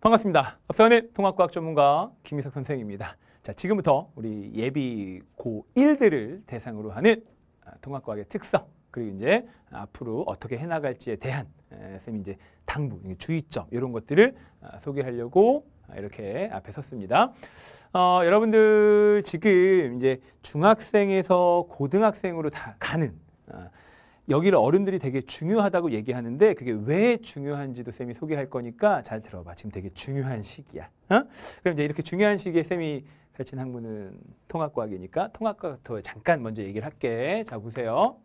반갑습니다. 앞서는 통합과학 전문가 김희석 선생입니다. 자, 지금부터 우리 예비 고1들을 대상으로 하는 아, 통합과학의 특성 그리고 이제 앞으로 어떻게 해나갈지에 대한 선생님 이제 당부, 주의점 이런 것들을 아, 소개하려고 아, 이렇게 앞에 섰습니다. 어, 여러분들 지금 이제 중학생에서 고등학생으로 다 가는 여기를 어른들이 되게 중요하다고 얘기하는데 그게 왜 중요한지도 쌤이 소개할 거니까 잘 들어봐. 지금 되게 중요한 시기야. 어? 그럼 이제 이렇게 중요한 시기에 쌤이 가르친 학문은 통합과학이니까 통합과학부터 잠깐 먼저 얘기를 할게. 자 보세요.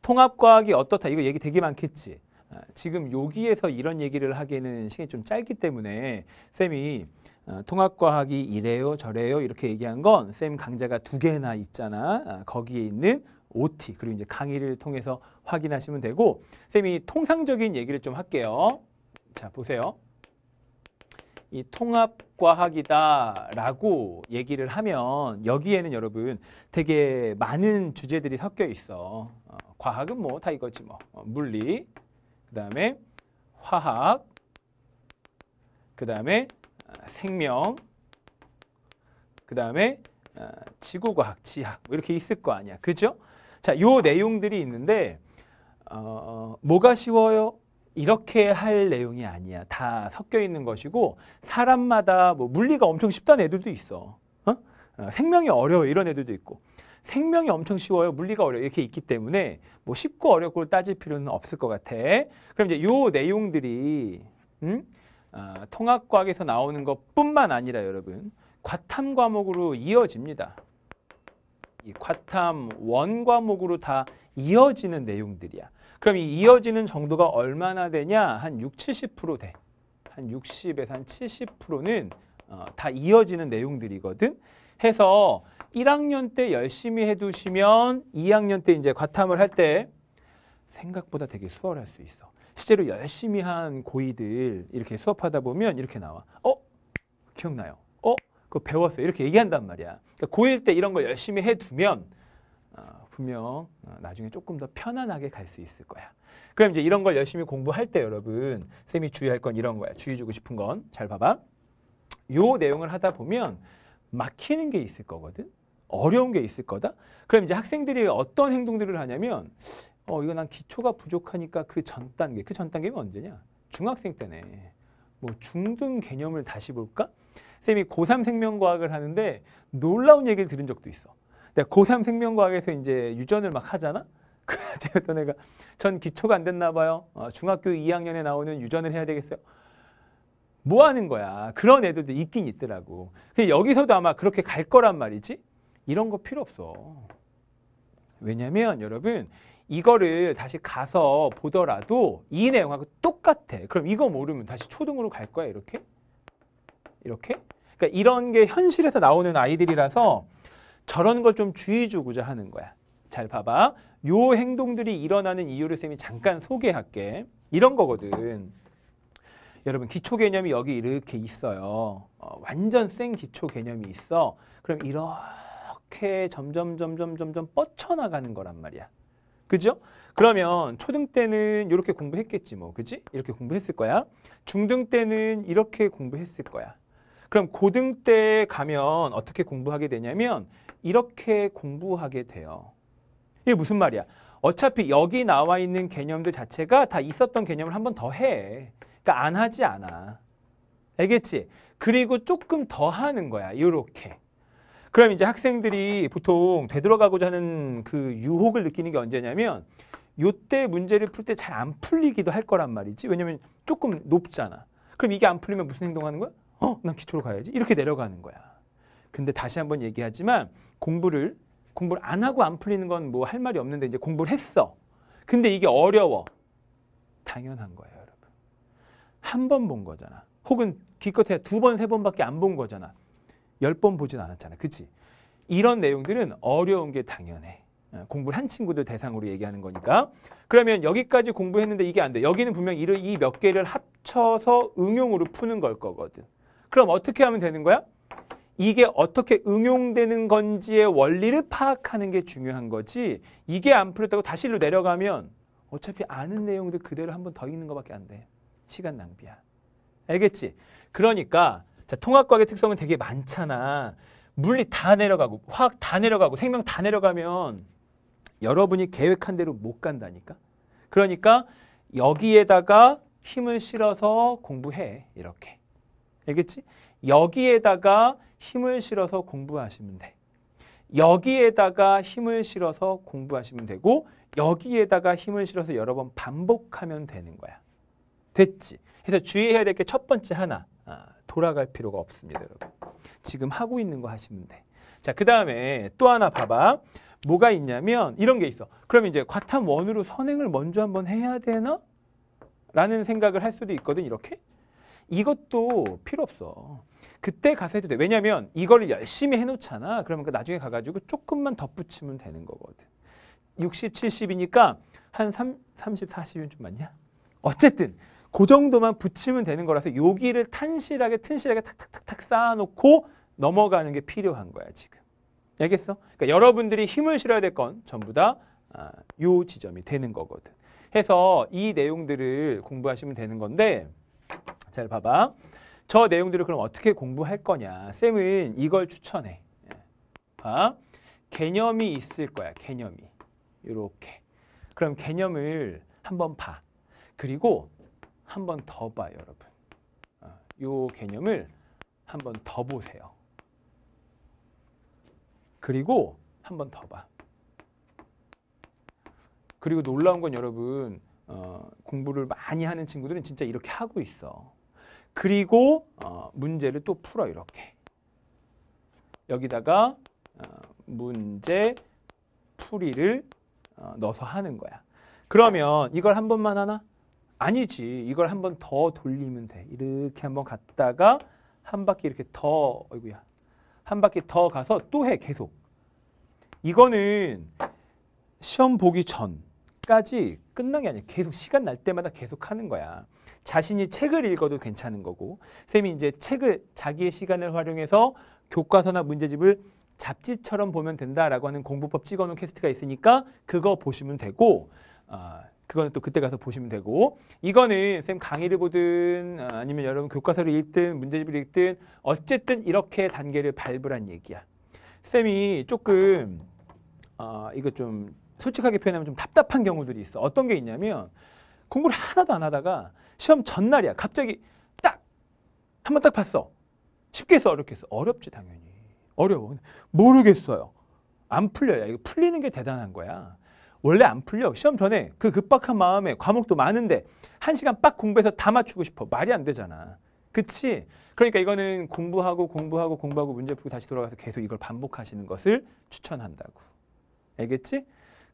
통합과학이 어떻다. 이거 얘기 되게 많겠지. 아, 지금 여기에서 이런 얘기를 하기에는 시간이 좀 짧기 때문에 쌤이 어, 통합과학이 이래요 저래요 이렇게 얘기한 건 쌤 강좌가 두 개나 있잖 아, 거기에 있는 OT 그리고 이제 강의를 통해서 확인하시면 되고 쌤이 통상적인 얘기를 좀 할게요. 자 보세요. 이 통합과학이다라고 얘기를 하면 여기에는 여러분 되게 많은 주제들이 섞여 있어. 어, 과학은 뭐 다 이거지 뭐. 어, 물리, 그 다음에 화학, 그 다음에 어, 생명, 그 다음에 어, 지구과학, 지학 뭐 이렇게 있을 거 아니야. 그죠? 자, 요 내용들이 있는데 어, 어, 뭐가 쉬워요? 이렇게 할 내용이 아니야. 다 섞여 있는 것이고 사람마다 뭐 물리가 엄청 쉽다는 애들도 있어. 어? 어, 생명이 어려워 이런 애들도 있고 생명이 엄청 쉬워요. 물리가 어려워 이렇게 있기 때문에 뭐 쉽고 어렵고 따질 필요는 없을 것 같아. 그럼 이제 요 내용들이 음? 어, 통합과학에서 나오는 것뿐만 아니라 여러분 과탐 과목으로 이어집니다. 이 과탐 원 과목으로 다 이어지는 내용들이야. 그럼 이 이어지는 정도가 얼마나 되냐? 한 6, 70% 돼. 한 60에서 한 70%는 어, 다 이어지는 내용들이거든. 해서 1학년 때 열심히 해두시면 2학년 때 이제 과탐을 할 때 생각보다 되게 수월할 수 있어. 실제로 열심히 한 고이들 이렇게 수업하다 보면 이렇게 나와. 어? 기억나요. 그거 배웠어요. 이렇게 얘기한단 말이야. 그러니까 고1 때 이런 걸 열심히 해두면 어, 분명 어, 나중에 조금 더 편안하게 갈 수 있을 거야. 그럼 이제 이런 걸 열심히 공부할 때 여러분 쌤이 주의할 건 이런 거야. 주의 주고 싶은 건 잘 봐봐. 요 내용을 하다 보면 막히는 게 있을 거거든. 어려운 게 있을 거다. 그럼 이제 학생들이 어떤 행동들을 하냐면 어 이거 난 기초가 부족하니까 그 전 단계 그 전 단계면 언제냐? 중학생 때네. 뭐 중등 개념을 다시 볼까? 쌤이 고3 생명과학을 하는데 놀라운 얘기를 들은 적도 있어. 고3 생명과학에서 이제 유전을 막 하잖아. 그랬더니 가전 기초가 안 됐나 봐요. 어, 중학교 2학년에 나오는 유전을 해야 되겠어요. 뭐 하는 거야. 그런 애들도 있긴 있더라고. 근데 여기서도 아마 그렇게 갈 거란 말이지. 이런 거 필요 없어. 왜냐면 여러분 이거를 다시 가서 보더라도 이 내용하고 똑같아. 그럼 이거 모르면 다시 초등으로 갈 거야 이렇게? 이렇게. 그러니까 이런 게 현실에서 나오는 아이들이라서 저런 걸 좀 주의 주고자 하는 거야. 잘 봐봐. 요 행동들이 일어나는 이유를 쌤이 잠깐 소개할게. 이런 거거든. 여러분 기초 개념이 여기 이렇게 있어요. 어, 완전 센 기초 개념이 있어. 그럼 이렇게 점점 점점 점점 뻗쳐나가는 거란 말이야. 그죠? 그러면 초등 때는 이렇게 공부했겠지 뭐. 그지? 이렇게 공부했을 거야. 중등 때는 이렇게 공부했을 거야. 그럼 고등 때 가면 어떻게 공부하게 되냐면 이렇게 공부하게 돼요. 이게 무슨 말이야? 어차피 여기 나와 있는 개념들 자체가 다 있었던 개념을 한 번 더 해. 그러니까 안 하지 않아. 알겠지? 그리고 조금 더 하는 거야. 이렇게. 그럼 이제 학생들이 보통 되돌아가고자 하는 그 유혹을 느끼는 게 언제냐면 요때 문제를 풀 때 잘 안 풀리기도 할 거란 말이지. 왜냐면 조금 높잖아. 그럼 이게 안 풀리면 무슨 행동하는 거야? 어, 난 기초로 가야지. 이렇게 내려가는 거야. 근데 다시 한번 얘기하지만 공부를 공부를 안 하고 안 풀리는 건 뭐 할 말이 없는데 이제 공부를 했어. 근데 이게 어려워. 당연한 거예요, 여러분. 한 번 본 거잖아. 혹은 기껏해 야두 번, 세 번밖에 안 본 거잖아. 열 번 보진 않았잖아. 그치? 이런 내용들은 어려운 게 당연해. 어, 공부를 한 친구들 대상으로 얘기하는 거니까. 그러면 여기까지 공부했는데 이게 안 돼. 여기는 분명 이 몇 개를 합쳐서 응용으로 푸는 걸 거거든. 그럼 어떻게 하면 되는 거야? 이게 어떻게 응용되는 건지의 원리를 파악하는 게 중요한 거지 이게 안 풀렸다고 다시 일로 내려가면 어차피 아는 내용들 그대로 한 번 더 읽는 것밖에 안 돼. 시간 낭비야. 알겠지? 그러니까 자, 통합과학의 특성은 되게 많잖아. 물리 다 내려가고 화학 다 내려가고 생명 다 내려가면 여러분이 계획한 대로 못 간다니까. 그러니까 여기에다가 힘을 실어서 공부해 이렇게. 알겠지? 여기에다가 힘을 실어서 공부하시면 돼. 여기에다가 힘을 실어서 공부하시면 되고 여기에다가 힘을 실어서 여러 번 반복하면 되는 거야. 됐지? 그래서 주의해야 될 게 첫 번째 하나. 아, 돌아갈 필요가 없습니다. 여러분. 지금 하고 있는 거 하시면 돼. 자, 그 다음에 또 하나 봐봐. 뭐가 있냐면 이런 게 있어. 그럼 이제 과탐 원으로 선행을 먼저 한번 해야 되나? 라는 생각을 할 수도 있거든, 이렇게. 이것도 필요 없어. 그때 가서 해도 돼. 왜냐면 이걸 열심히 해놓잖아. 그러면 그 나중에 가가지고 조금만 덧붙이면 되는 거거든. 60, 70이니까 한 3, 0 40이면 좀 많냐? 어쨌든 그 정도만 붙이면 되는 거라서 여기를 탄실하게 튼실하게 탁탁탁탁 쌓아놓고 넘어가는 게 필요한 거야 지금. 알겠어? 그러니까 여러분들이 힘을 실어야 될 건 전부 다요 아, 지점이 되는 거거든. 해서 이 내용들을 공부하시면 되는 건데 잘 봐봐. 저 내용들을 그럼 어떻게 공부할 거냐. 쌤은 이걸 추천해. 봐. 개념이 있을 거야. 개념이. 이렇게. 그럼 개념을 한번 봐. 그리고 한번더 봐, 여러분. 어, 요 개념을 한번더 보세요. 그리고 한번더 봐. 그리고 놀라운 건 여러분 어, 공부를 많이 하는 친구들은 진짜 이렇게 하고 있어. 그리고 어, 문제를 또 풀어 이렇게. 여기다가 어, 문제 풀이를 어, 넣어서 하는 거야. 그러면 이걸 한 번만 하나? 아니지. 이걸 한 번 더 돌리면 돼. 이렇게 한 번 갔다가 한 바퀴 이렇게 더, 어이구야. 한 바퀴 더 가서 또 해, 계속. 이거는 시험 보기 전 때까지 끝난 게 아니야. 계속 시간 날 때마다 계속 하는 거야. 자신이 책을 읽어도 괜찮은 거고 쌤이 이제 책을 자기의 시간을 활용해서 교과서나 문제집을 잡지처럼 보면 된다라고 하는 공부법 찍어놓은 캐스트가 있으니까 그거 보시면 되고 어, 그거는 또 그때 가서 보시면 되고 이거는 쌤 강의를 보든 아, 아니면 여러분 교과서를 읽든 문제집을 읽든 어쨌든 이렇게 단계를 밟으란 얘기야. 쌤이 조금 어, 이거 좀 솔직하게 표현하면 좀 답답한 경우들이 있어. 어떤 게 있냐면 공부를 하나도 안 하다가 시험 전날이야. 갑자기 딱 한 번 딱 봤어. 쉽게 했어, 어렵게 했어. 어렵지 당연히. 어려워. 모르겠어요. 안 풀려요. 이거 풀리는 게 대단한 거야. 원래 안 풀려. 시험 전에 그 급박한 마음에 과목도 많은데 한 시간 빡 공부해서 다 맞추고 싶어. 말이 안 되잖아. 그치? 그러니까 이거는 공부하고 공부하고 공부하고 문제 풀고 다시 돌아가서 계속 이걸 반복하시는 것을 추천한다고. 알겠지?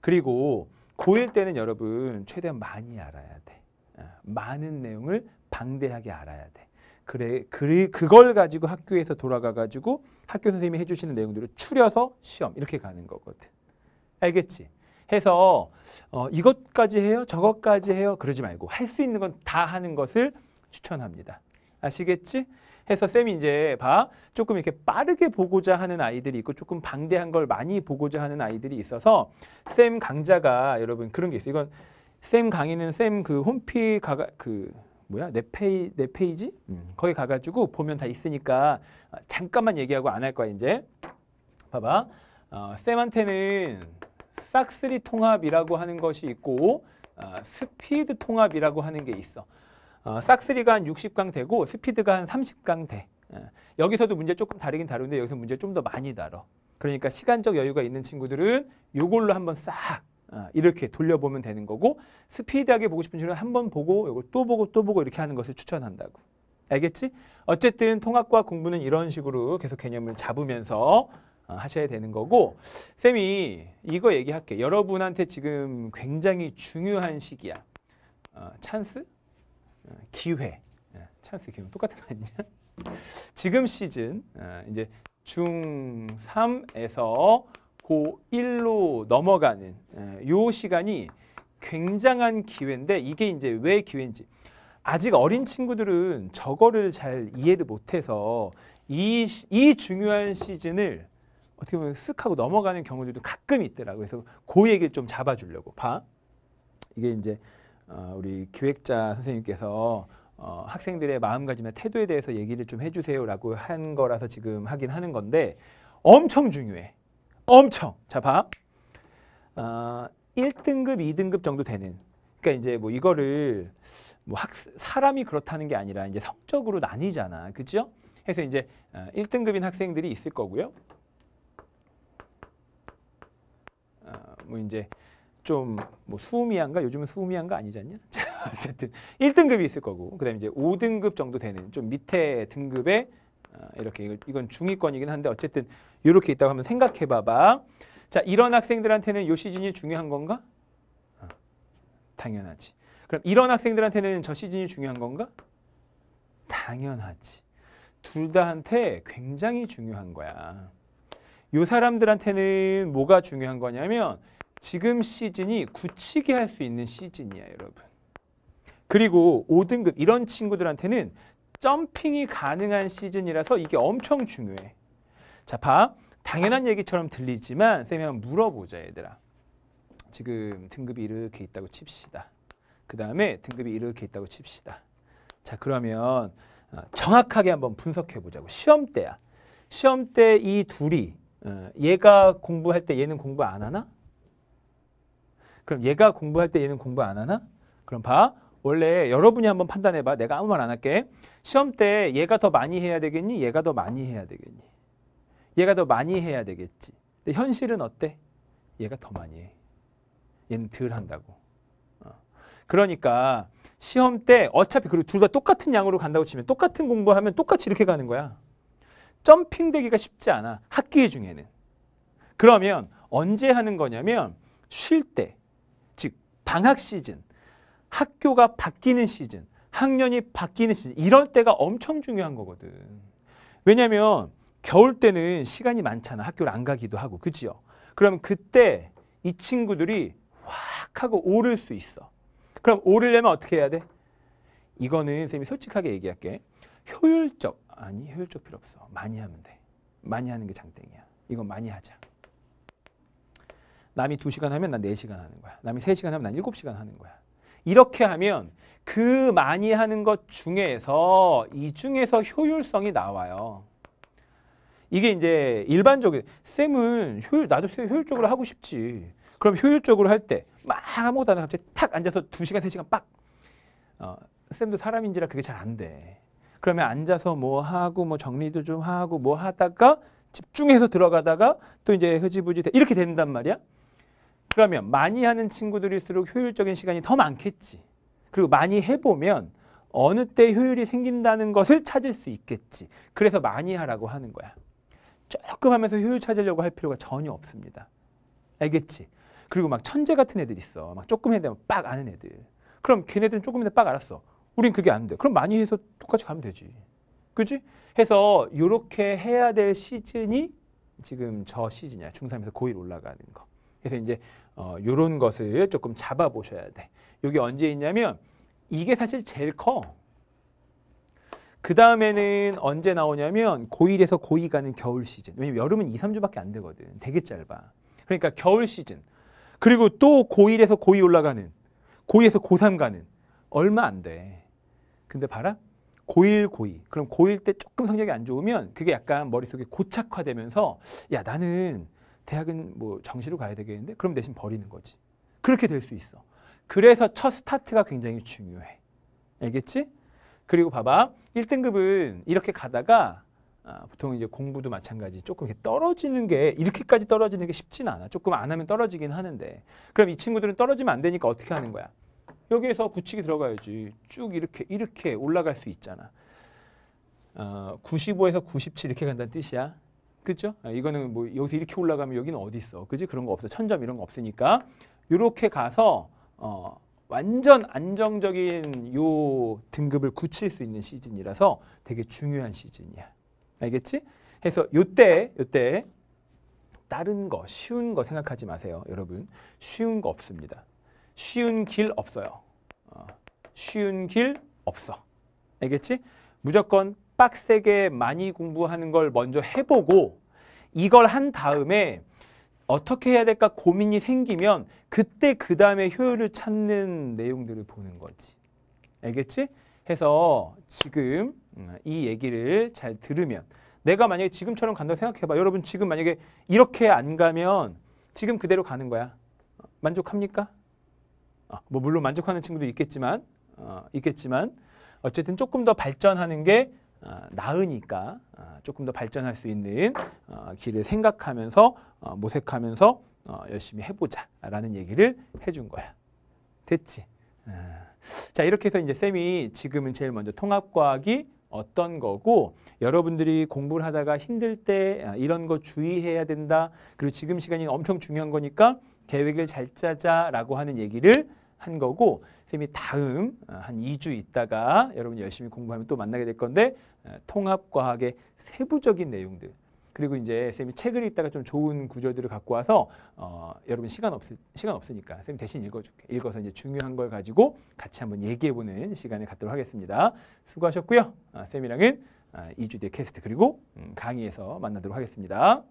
그리고 고1 때는 여러분 최대한 많이 알아야 돼. 어, 많은 내용을 방대하게 알아야 돼. 그래, 그래 그걸 가지고 학교에서 돌아가 가지고 학교 선생님이 해주시는 내용들을 추려서 시험 이렇게 가는 거거든. 알겠지? 해서 어, 이것까지 해요, 저것까지 해요 그러지 말고 할 수 있는 건 다 하는 것을 추천합니다. 아시겠지? 해서 쌤이 이제 봐 조금 이렇게 빠르게 보고자 하는 아이들이 있고 조금 방대한 걸 많이 보고자 하는 아이들이 있어서 쌤 강자가 여러분 그런 게 있어요. 이건 쌤 강의는 쌤 그 홈피 가가 그 뭐야 내 네 페이 내 네 페이지 음. 거기 가가지고 보면 다 있으니까 잠깐만 얘기하고 안 할 거야 이제 봐봐 어, 쌤한테는 싹쓸이 통합이라고 하는 것이 있고 어, 스피드 통합이라고 하는 게 있어. 어, 싹쓰리가한 60강 되고 스피드가 한 30강 돼. 어, 여기서도 문제 조금 다르긴 다른데 여기서 문제 좀 더 많이 다뤄. 그러니까 시간적 여유가 있는 친구들은 요걸로 한번 싹 어, 이렇게 돌려보면 되는 거고 스피드하게 보고 싶은 친구는 한번 보고 이걸 또 보고 또 보고 이렇게 하는 것을 추천한다고. 알겠지? 어쨌든 통합과 공부는 이런 식으로 계속 개념을 잡으면서 어, 하셔야 되는 거고 쌤이 이거 얘기할게. 여러분한테 지금 굉장히 중요한 시기야. 어, 찬스? 기회, 예, 찬스 기회 똑같은 거 아니냐? 지금 시즌 예, 이제 중3에서 고1로 넘어가는 예, 요 시간이 굉장한 기회인데 이게 이제 왜 기회인지 아직 어린 친구들은 저거를 잘 이해를 못해서 이, 이 중요한 시즌을 어떻게 보면 쓱 하고 넘어가는 경우들도 가끔 있더라고요. 그래서 그 얘기를 좀 잡아주려고 봐. 이게 이제 어, 우리 기획자 선생님께서 어, 학생들의 마음가짐이나 태도에 대해서 얘기를 좀 해주세요라고 한 거라서 지금 하긴 하는 건데 엄청 중요해. 엄청. 자 봐. 어, 1등급, 2등급 정도 되는. 그러니까 이제 뭐 이거를 뭐 학 사람이 그렇다는 게 아니라 이제 성적으로 나뉘잖아. 그죠? 해서 이제 1등급인 어, 학생들이 있을 거고요. 어, 뭐 이제 좀뭐 수미한가 요즘은 수미한가 아니지 않냐? 어쨌든 1등급이 있을 거고 그다음에 이제 5등급 정도 되는 좀 밑에 등급의 어, 이렇게 이건 중위권이긴 한데 어쨌든 이렇게 있다고 하면 생각해 봐봐. 자, 이런 학생들한테는 요 시즌이 중요한 건가? 어, 당연하지. 그럼 이런 학생들한테는 저 시즌이 중요한 건가? 당연하지. 둘 다한테 굉장히 중요한 거야. 요 사람들한테는 뭐가 중요한 거냐면 지금 시즌이 굳히게 할 수 있는 시즌이야 여러분. 그리고 5등급 이런 친구들한테는 점핑이 가능한 시즌이라서 이게 엄청 중요해. 자 봐. 당연한 얘기처럼 들리지만 쌤이 한번 물어보자 얘들아. 지금 등급이 이렇게 있다고 칩시다. 그 다음에 등급이 이렇게 있다고 칩시다. 자 그러면 어, 정확하게 한번 분석해 보자고. 시험 때야. 시험 때 이 둘이 어, 얘가 공부할 때 얘는 공부 안 하나? 그럼 얘가 공부할 때 얘는 공부 안 하나? 그럼 봐. 원래 여러분이 한번 판단해봐. 내가 아무 말 안 할게. 시험 때 얘가 더 많이 해야 되겠니? 얘가 더 많이 해야 되겠니? 얘가 더 많이 해야 되겠지. 근데 현실은 어때? 얘가 더 많이 해. 얘는 덜 한다고. 어. 그러니까 시험 때 어차피 그리고 둘 다 똑같은 양으로 간다고 치면 똑같은 공부하면 똑같이 이렇게 가는 거야. 점핑되기가 쉽지 않아. 학기 중에는. 그러면 언제 하는 거냐면 쉴 때. 방학 시즌, 학교가 바뀌는 시즌, 학년이 바뀌는 시즌 이럴 때가 엄청 중요한 거거든. 왜냐면 겨울 때는 시간이 많잖아. 학교를 안 가기도 하고. 그지요? 그럼 그때 이 친구들이 확 하고 오를 수 있어. 그럼 오르려면 어떻게 해야 돼? 이거는 선생님이 솔직하게 얘기할게. 효율적. 아니, 효율적 필요 없어. 많이 하면 돼. 많이 하는 게 장땡이야. 이거 많이 하자. 남이 2시간 하면 난 4시간 하는 거야. 남이 3시간 하면 난 7시간 하는 거야. 이렇게 하면 그 많이 하는 것 중에서 이 중에서 효율성이 나와요. 이게 이제 일반적인 쌤은 효율 나도 쌤 효율적으로 하고 싶지. 그럼 효율적으로 할 때 막 아무것도 안 하고 갑자기 탁 앉아서 2시간 3시간 빡. 어, 쌤도 사람인지라 그게 잘 안 돼. 그러면 앉아서 뭐 하고 뭐 정리도 좀 하고 뭐 하다가 집중해서 들어가다가 또 이제 흐지부지 돼. 이렇게 된단 말이야. 그러면 많이 하는 친구들일수록 효율적인 시간이 더 많겠지. 그리고 많이 해보면 어느 때 효율이 생긴다는 것을 찾을 수 있겠지. 그래서 많이 하라고 하는 거야. 조금 하면서 효율 찾으려고 할 필요가 전혀 없습니다. 알겠지? 그리고 막 천재 같은 애들 있어. 막 조금 해야 면빡 아는 애들. 그럼 걔네들은 조금이도빡 알았어. 우린 그게 안 돼. 그럼 많이 해서 똑같이 가면 되지. 그지? 해서 이렇게 해야 될 시즌이 지금 저 시즌이야. 중3에서 고1 올라가는 거. 그래서 이제 어, 요런 것을 조금 잡아보셔야 돼. 이게 언제 있냐면 이게 사실 제일 커. 그 다음에는 언제 나오냐면 고1에서 고2 가는 겨울 시즌. 왜냐면 여름은 2, 3주밖에 안 되거든. 되게 짧아. 그러니까 겨울 시즌. 그리고 또 고1에서 고2 올라가는. 고2에서 고3 가는. 얼마 안 돼. 근데 봐라. 고1, 고2. 그럼 고1 때 조금 성적이 안 좋으면 그게 약간 머릿속에 고착화되면서 야, 나는 대학은 뭐 정시로 가야 되겠는데 그럼 대신 버리는 거지. 그렇게 될 수 있어. 그래서 첫 스타트가 굉장히 중요해. 알겠지? 그리고 봐봐. 1등급은 이렇게 가다가 아, 보통 이제 공부도 마찬가지 조금 이렇게 떨어지는 게 이렇게까지 떨어지는 게 쉽진 않아. 조금 안 하면 떨어지긴 하는데 그럼 이 친구들은 떨어지면 안 되니까 어떻게 하는 거야? 여기에서 굳히기 들어가야지. 쭉 이렇게 이렇게 올라갈 수 있잖아. 어, 95에서 97 이렇게 간다는 뜻이야. 그죠? 아, 이거는 뭐 여기서 이렇게 올라가면 여기는 어디 있어? 그지? 그런 거 없어. 천점 이런 거 없으니까 이렇게 가서 어, 완전 안정적인 요 등급을 굳힐 수 있는 시즌이라서 되게 중요한 시즌이야. 알겠지? 해서 요때 요때 다른 거 쉬운 거 생각하지 마세요, 여러분. 쉬운 거 없습니다. 쉬운 길 없어요. 어, 쉬운 길 없어. 알겠지? 무조건 빡세게 많이 공부하는 걸 먼저 해보고 이걸 한 다음에 어떻게 해야 될까 고민이 생기면 그때 그 다음에 효율을 찾는 내용들을 보는 거지. 알겠지? 해서 지금 음, 이 얘기를 잘 들으면 내가 만약에 지금처럼 간다고 생각해봐. 여러분 지금 만약에 이렇게 안 가면 지금 그대로 가는 거야. 만족합니까? 아, 뭐 물론 만족하는 친구도 있겠지만 어, 있겠지만 어쨌든 조금 더 발전하는 게 어, 나으니까 어, 조금 더 발전할 수 있는 어, 길을 생각하면서 모색하면서 열심히 해보자라는 얘기를 해준 거야. 됐지? 자 이렇게 해서 이제 쌤이 지금은 제일 먼저 통합과학이 어떤 거고 여러분들이 공부를 하다가 힘들 때 이런 거 주의해야 된다. 그리고 지금 시간이 엄청 중요한 거니까 계획을 잘 짜자라고 하는 얘기를 한 거고 선생님이 다음 어, 한 2주 있다가 여러분 열심히 공부하면 또 만나게 될 건데 어, 통합과학의 세부적인 내용들 그리고 이제 쌤이 책을 읽다가 좀 좋은 구절들을 갖고 와서 어, 여러분 시간 없 시간 없으니까 쌤 대신 읽어줄게. 읽어서 이제 중요한 걸 가지고 같이 한번 얘기해보는 시간을 갖도록 하겠습니다. 수고하셨고요. 아, 쌤이랑은 아, 2주 뒤에 캐스트 그리고 음, 강의에서 만나도록 하겠습니다.